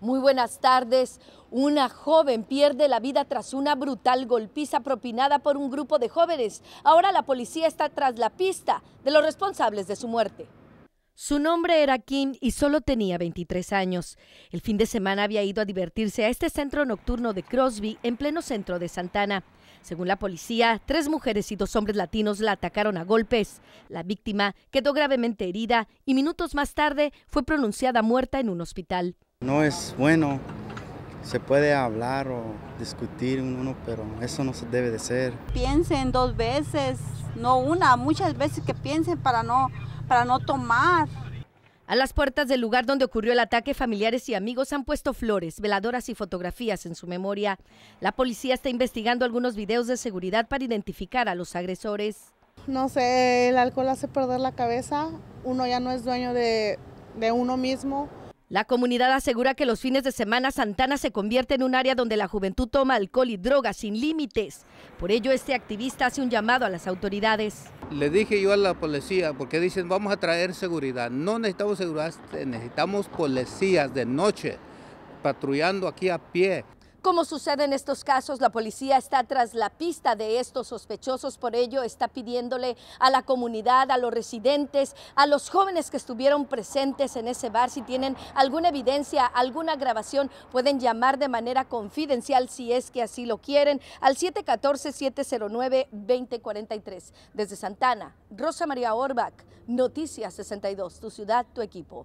Muy buenas tardes. Una joven pierde la vida tras una brutal golpiza propinada por un grupo de jóvenes. Ahora la policía está tras la pista de los responsables de su muerte. Su nombre era Kim y solo tenía 23 años. El fin de semana había ido a divertirse a este centro nocturno de Crosby en pleno centro de Santana. Según la policía, tres mujeres y dos hombres latinos la atacaron a golpes. La víctima quedó gravemente herida y minutos más tarde fue pronunciada muerta en un hospital. No es bueno, se puede hablar o discutir uno, pero eso no se debe de ser. Piensen dos veces, no una, muchas veces que piensen para no, para no tomar. A las puertas del lugar donde ocurrió el ataque, familiares y amigos han puesto flores, veladoras y fotografías en su memoria. La policía está investigando algunos videos de seguridad para identificar a los agresores. No sé, el alcohol hace perder la cabeza, uno ya no es dueño de, de uno mismo. La comunidad asegura que los fines de semana Santana se convierte en un área donde la juventud toma alcohol y drogas sin límites. Por ello, este activista hace un llamado a las autoridades. Le dije yo a la policía, porque dicen vamos a traer seguridad. No necesitamos seguridad, necesitamos policías de noche patrullando aquí a pie. Como sucede en estos casos, la policía está tras la pista de estos sospechosos, por ello está pidiéndole a la comunidad, a los residentes, a los jóvenes que estuvieron presentes en ese bar, si tienen alguna evidencia, alguna grabación, pueden llamar de manera confidencial si es que así lo quieren al 714-709-2043. Desde Santana, Rosa María Orbach, Noticias 62, tu ciudad, tu equipo.